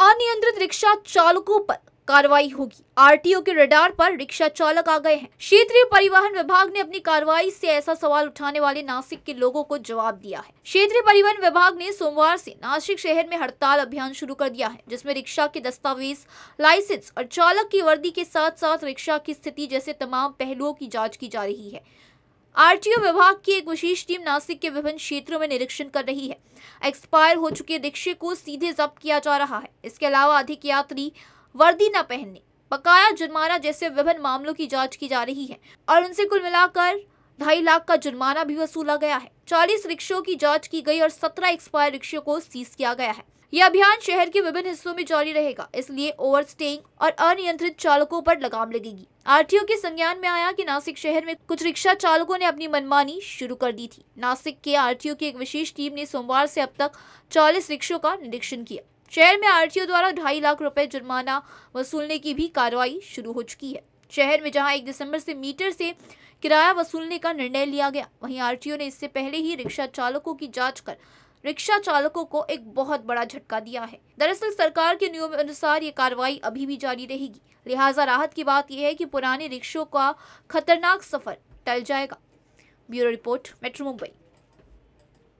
अनियंत्रित रिक्शा चालकों पर कार्रवाई होगी आरटीओ के रडार पर रिक्शा चालक आ गए हैं क्षेत्रीय परिवहन विभाग ने अपनी कार्रवाई से ऐसा सवाल उठाने वाले नासिक के लोगों को जवाब दिया है क्षेत्रीय परिवहन विभाग ने सोमवार से नासिक शहर में हड़ताल अभियान शुरू कर दिया है जिसमें रिक्शा के दस्तावेज लाइसेंस और चालक की वर्दी के साथ साथ रिक्शा की स्थिति जैसे तमाम पहलुओं की जाँच की जा रही है आरटीओ विभाग की एक विशेष टीम नासिक के विभिन्न क्षेत्रों में निरीक्षण कर रही है एक्सपायर हो चुके रिक्शे को सीधे जब्त किया जा रहा है इसके अलावा अधिक यात्री वर्दी न पहनने बकाया जुर्माना जैसे विभिन्न मामलों की जांच की जा रही है और उनसे कुल मिलाकर ढाई लाख का जुर्माना भी वसूला गया है चालीस रिक्शों की जाँच की गई और सत्रह एक्सपायर रिक्शों को सीज किया गया है यह अभियान शहर के विभिन्न हिस्सों में जारी रहेगा इसलिए ओवर स्टेइंग और अनियंत्रित चालकों पर लगाम लगेगी आरटीओ के संज्ञान में आया कि नासिक शहर में कुछ रिक्शा चालकों ने अपनी मनमानी शुरू कर दी थी नासिक के आरटीओ की एक विशेष टीम ने सोमवार से अब तक चालीस रिक्शों का निरीक्षण किया शहर में आरटीओ द्वारा ढाई लाख रुपए जुर्माना वसूलने की भी कार्रवाई शुरू हो चुकी है शहर में जहां एक दिसंबर से मीटर से किराया वसूलने का निर्णय लिया गया वहीं आरटीओ ने इससे पहले ही रिक्शा चालकों की जांच कर रिक्शा चालकों को एक बहुत बड़ा झटका दिया है दरअसल सरकार के नियम अनुसार ये कार्रवाई अभी भी जारी रहेगी लिहाजा राहत की बात यह है कि पुराने रिक्शों का खतरनाक सफर टल जाएगा ब्यूरो रिपोर्ट मेट्रो मुंबई